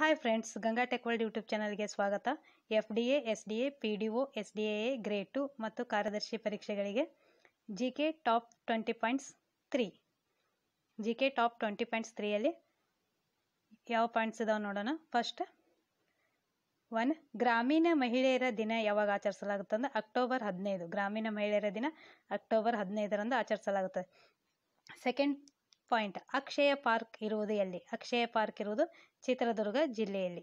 hi friends Ganga tech world YouTube ಚಾನಲ್ಗೆ ಸ್ವಾಗತ F D A S D A P D O S D A grade two ಮತ್ತು ಕಾರ್ಯದರ್ಶಿ ಪರೀಕ್ಷೆಗಳಿಗೆ G K top twenty points three G K top twenty points ತ್ರೀಯಲ್ಲಿ ಯಾವ points ಇದಾವೆ ನೋಡೋಣ first one ಗ್ರಾಮೀಣ ಮಹಿಳೆಯರ ದಿನ ಯಾವಾಗ ಆಚರಿಸಲಾಗುತ್ತೆ ಅಂದ್ರೆ ಅಕ್ಟೋಬರ್ ಹದಿನೈದು ಗ್ರಾಮೀಣ ಮಹಿಳೆಯರ ದಿನ ಅಕ್ಟೋಬರ್ ಹದಿನೈದರಂದು ಆಚರಿಸಲಾಗುತ್ತದೆ ಸೆಕೆಂಡ್ ಪಾಯಿಂಟ್ ಅಕ್ಷಯ ಪಾರ್ಕ್ ಇರುವುದು ಎಲ್ಲಿ ಅಕ್ಷಯ ಪಾರ್ಕ್ ಇರುವುದು ಚಿತ್ರದುರ್ಗ ಜಿಲ್ಲೆಯಲ್ಲಿ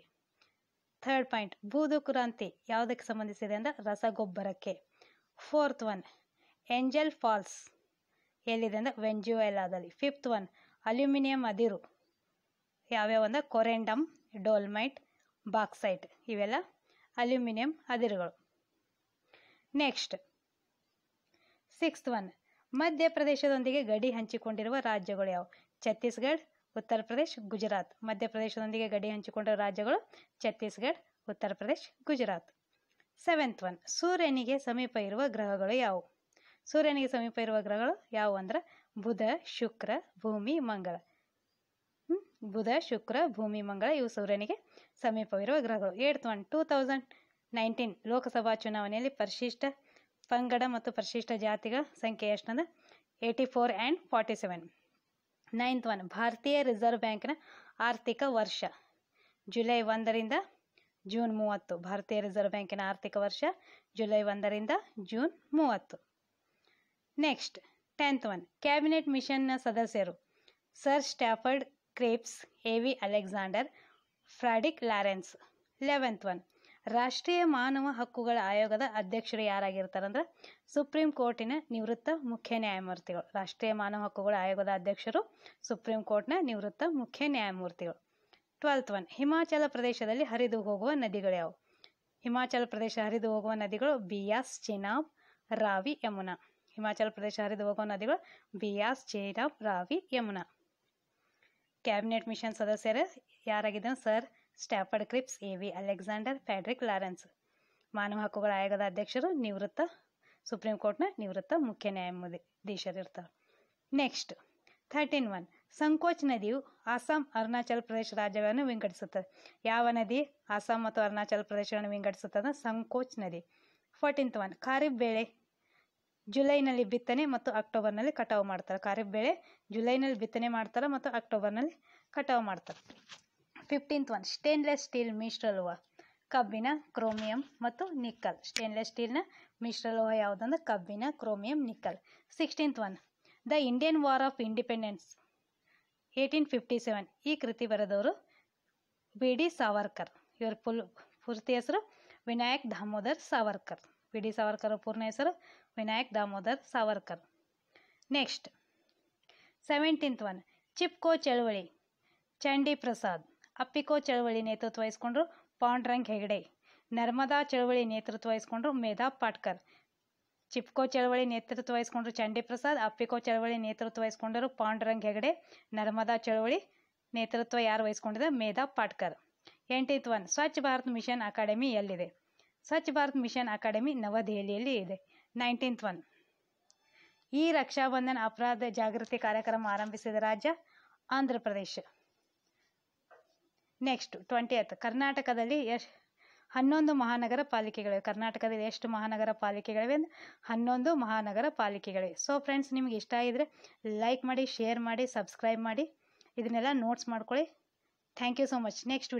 ಥರ್ಡ್ ಪಾಯಿಂಟ್ ಬೂದು ಕ್ರಾಂತಿ ಯಾವುದಕ್ಕೆ ಸಂಬಂಧಿಸಿದೆ ಅಂದರೆ ರಸಗೊಬ್ಬರಕ್ಕೆ ಫೋರ್ತ್ ಒನ್ ಎಂಜಲ್ ಫಾಲ್ಸ್ ಎಲ್ಲಿದೆ ಅಂದರೆ ವೆಂಜುವೆಲಾದಲ್ಲಿ ಫಿಫ್ತ್ ಒನ್ ಅಲ್ಯೂಮಿನಿಯಂ ಅದಿರು ಯಾವ್ಯಾವ ಅಂದರೆ ಕೊರೆಂಡಮ್ ಡೋಲ್ಮೈಟ್ ಬಾಕ್ಸೈಟ್ ಇವೆಲ್ಲ ಅಲ್ಯೂಮಿನಿಯಂ ಅದಿರುಗಳು ನೆಕ್ಸ್ಟ್ ಸಿಕ್ಸ್ತ್ ಒನ್ ಮಧ್ಯಪ್ರದೇಶದೊಂದಿಗೆ ಗಡಿ ಹಂಚಿಕೊಂಡಿರುವ ರಾಜ್ಯಗಳು ಯಾವುವು ಛತ್ತೀಸ್ಗಢ ಉತ್ತರ ಪ್ರದೇಶ ಗುಜರಾತ್ ಮಧ್ಯಪ್ರದೇಶದೊಂದಿಗೆ ಗಡಿ ಹಂಚಿಕೊಂಡಿರುವ ರಾಜ್ಯಗಳು ಛತ್ತೀಸ್ಗಢ ಉತ್ತರ ಪ್ರದೇಶ ಗುಜರಾತ್ ಸೆವೆಂತ್ ಒನ್ ಸೂರ್ಯನಿಗೆ ಸಮೀಪ ಇರುವ ಗ್ರಹಗಳು ಯಾವುವು ಸೂರ್ಯನಿಗೆ ಸಮೀಪ ಇರುವ ಗ್ರಹಗಳು ಯಾವುವು ಅಂದ್ರೆ ಬುಧ ಶುಕ್ರ ಭೂಮಿ ಮಂಗಳ ಬುಧ ಶುಕ್ರ ಭೂಮಿ ಮಂಗಳ ಇವು ಸೂರ್ಯನಿಗೆ ಸಮೀಪವಿರುವ ಗ್ರಹಗಳು eight one two thousand nineteen Lok Sabha ಚುನಾವಣೆಯಲ್ಲಿ ಪರಿಶಿಷ್ಟ ಪಂಗಡ ಮತ್ತು ಪರಿಶಿಷ್ಟ ಜಾತಿಗಳ ಸಂಖ್ಯೆ ಎಷ್ಟಂದ್ರೆ eighty four and forty seven ninth one ಭಾರತೀಯ ರಿಸರ್ವ್ ಬ್ಯಾಂಕ್ನ ಆರ್ಥಿಕ ವರ್ಷ ಜುಲೈ ಒಂದರಿಂದ ಜೂನ್ ಮೂವತ್ತು ಭಾರತೀಯ ರಿಸರ್ವ್ ಬ್ಯಾಂಕಿನ ಆರ್ಥಿಕ ವರ್ಷ ಜುಲೈ ಒಂದರಿಂದ ಜೂನ್ ಮೂವತ್ತು ನೆಕ್ಸ್ಟ್ ಟೆಂತ್ ಒನ್ ಕ್ಯಾಬಿನೆಟ್ ಮಿಷನ್ನ ಸದಸ್ಯರು sir Stafford Cripps A V Alexander Frederick Lawrence eleventh one ರಾಷ್ಟ್ರೀಯ ಮಾನವ ಹಕ್ಕುಗಳ ಆಯೋಗದ ಅಧ್ಯಕ್ಷರು ಯಾರಾಗಿರ್ತಾರಂದ್ರೆ ಸುಪ್ರೀಂ ಕೋರ್ಟಿನ ನಿವೃತ್ತ ಮುಖ್ಯ ನ್ಯಾಯಮೂರ್ತಿಗಳು ರಾಷ್ಟ್ರೀಯ ಮಾನವ ಹಕ್ಕುಗಳ ಆಯೋಗದ ಅಧ್ಯಕ್ಷರು ಸುಪ್ರೀಂ ಕೋರ್ಟ್ನ ನಿವೃತ್ತ ಮುಖ್ಯ ನ್ಯಾಯಮೂರ್ತಿಗಳು ಟ್ವೆಲ್ತ್ ಒನ್ ಹಿಮಾಚಲ ಪ್ರದೇಶದಲ್ಲಿ ಹರಿದು ಹೋಗುವ ನದಿಗಳ್ಯಾವು ಹಿಮಾಚಲ ಪ್ರದೇಶ ಹರಿದು ಹೋಗುವ ನದಿಗಳು ಬಿಯಾಸ್ ಚಿನಾಬ್ ರಾವಿ ಯಮುನಾ ಹಿಮಾಚಲ ಪ್ರದೇಶ ಹರಿದು ಹೋಗುವ ನದಿಗಳು ಬಿಯಾಸ್ ಚೆನಾಬ್ ರಾವಿ ಯಮುನಾ ಕ್ಯಾಬಿನೆಟ್ ಮಿಷನ್ ಸದಸ್ಯರು ಯಾರಾಗಿದ್ದ sir Stafford Cripps A V Alexander Frederick Lawrence ಮಾನವ ಹಕ್ಕುಗಳ ಆಯೋಗದ ಅಧ್ಯಕ್ಷರು ನಿವೃತ್ತ ಸುಪ್ರೀಂ ಕೋರ್ಟ್ನ ನಿವೃತ್ತ ಮುಖ್ಯ ನ್ಯಾಯಮೂರ್ತಿ ಇರ್ತಾರೆ ನೆಕ್ಸ್ಟ್ ಥರ್ಟೀನ್ ಒನ್ ಸಂಕೋಚ್ ನದಿಯು ಅಸ್ಸಾಂ ಅರುಣಾಚಲ ಪ್ರದೇಶ ರಾಜ್ಯಗಳನ್ನು ವಿಂಗಡಿಸುತ್ತದೆ ಯಾವ ನದಿ ಅಸ್ಸಾಂ ಮತ್ತು ಅರುಣಾಚಲ ಪ್ರದೇಶಗಳನ್ನು ವಿಂಗಡಿಸುತ್ತದೆ ಸಂಕೋಚ್ ನದಿ ಫೋರ್ಟೀನ್ತ್ ಒನ್ ಖಾರಿಫ್ ಬೆಳೆ ಜುಲೈನಲ್ಲಿ ಬಿತ್ತನೆ ಮತ್ತು ಅಕ್ಟೋಬರ್ನಲ್ಲಿ ಕಟಾವು ಮಾಡ್ತಾರೆ ಖಾರಿಫ್ ಬೆಳೆ ಜುಲೈನಲ್ಲಿ ಬಿತ್ತನೆ ಮಾಡ್ತಾರೆ ಮತ್ತು ಅಕ್ಟೋಬರ್ನಲ್ಲಿ ಕಟಾವು ಮಾಡ್ತಾರೆ ಫಿಫ್ಟೀನ್ತ್ ಒನ್ ಸ್ಟೇನ್ಲೆಸ್ ಸ್ಟೀಲ್ ಮಿಶ್ರಲೋಹ ಕಬ್ಬಿನ ಕ್ರೋಮಿಯಂ ಮತ್ತು ನಿಕ್ಕಲ್ ಸ್ಟೇನ್ಲೆಸ್ ಸ್ಟೀಲ್ನ ಮಿಶ್ರಲೋಹ ಯಾವುದಂದ್ರೆ ಕಬ್ಬಿನ chromium nickel sixteenth one the Indian war of independence eighteen fifty seven ಈ ಕೃತಿ ಬರೆದವರು ಬಿ ಡಿ ಸಾವರ್ಕರ್ ಇವರ ಪುಲ್ ಪೂರ್ತಿ ಹೆಸರು ವಿನಾಯಕ್ ದಾಮೋದರ್ ಸಾವರ್ಕರ್ ಬಿ ಡಿ ಸಾವರ್ಕರ್ ಪೂರ್ಣ ಹೆಸರು Vinayak Damodar Savarkar next seventeenth one Chipko ಚಳುವಳಿ ಚಂಡಿ ಪ್ರಸಾದ್ ಅಪ್ಪಿಕೋ ಚಳವಳಿ ನೇತೃತ್ವ ವಹಿಸಿಕೊಂಡ್ರು ಪಾಂಡ್ರಂಗ್ ಹೆಗಡೆ ನರ್ಮದಾ ಚಳವಳಿ ನೇತೃತ್ವ ವಹಿಸ್ಕೊಂಡ್ರು ಮೇಧಾ ಪಾಟ್ಕರ್ ಚಿಪ್ಕೋ ಚಳವಳಿ ನೇತೃತ್ವ ವಹಿಸಿಕೊಂಡ್ರು ಚಂಡಿ ಪ್ರಸಾದ್ ಅಪ್ಪಿಕೋ ಚಳವಳಿ ನೇತೃತ್ವ ವಹಿಸಿಕೊಂಡರು ಪಾಂಡ್ರಂಗ್ ಹೆಗಡೆ ನರ್ಮದಾ ಚಳವಳಿ ನೇತೃತ್ವ ಯಾರು ವಹಿಸ್ಕೊಂಡಿದೆ ಮೇಧಾ ಪಾಟ್ಕರ್ ಎಂಟೀತ್ ಒನ್ ಸ್ವಚ್ಛ ಭಾರತ್ ಮಿಷನ್ ಅಕಾಡೆಮಿ ಎಲ್ಲಿದೆ ಸ್ವಚ್ಛ ಭಾರತ್ ಮಿಷನ್ ಅಕಾಡೆಮಿ ನವದೆಹಲಿಯಲ್ಲಿ ಇದೆ ನೈನ್ಟೀನ್ತ್ ಒನ್ ಈ ರಕ್ಷಾಬಂಧನ ಅಪರಾಧ ಜಾಗೃತಿ ಕಾರ್ಯಕ್ರಮ ಆರಂಭಿಸಿದ ರಾಜ್ಯ ಆಂಧ್ರ ಪ್ರದೇಶ ನೆಕ್ಸ್ಟ್ ಟ್ವೆಂಟಿಯತ್ ಕರ್ನಾಟಕದಲ್ಲಿ ಎಷ್ಟು ಹನ್ನೊಂದು ಮಹಾನಗರ ಪಾಲಿಕೆಗಳಿವೆ ಕರ್ನಾಟಕದಲ್ಲಿ ಎಷ್ಟು ಮಹಾನಗರ ಪಾಲಿಕೆಗಳಿವೆ ಅಂದರೆ ಹನ್ನೊಂದು ಮಹಾನಗರ ಪಾಲಿಕೆಗಳಿವೆ ಸೊ ಫ್ರೆಂಡ್ಸ್ ನಿಮ್ಗೆ ಇಷ್ಟ ಆಗಿದ್ರೆ ಲೈಕ್ ಮಾಡಿ ಶೇರ್ ಮಾಡಿ ಸಬ್ಸ್ಕ್ರೈಬ್ ಮಾಡಿ ಇದನ್ನೆಲ್ಲ ನೋಟ್ಸ್ ಮಾಡ್ಕೊಳ್ಳಿ thank you so much next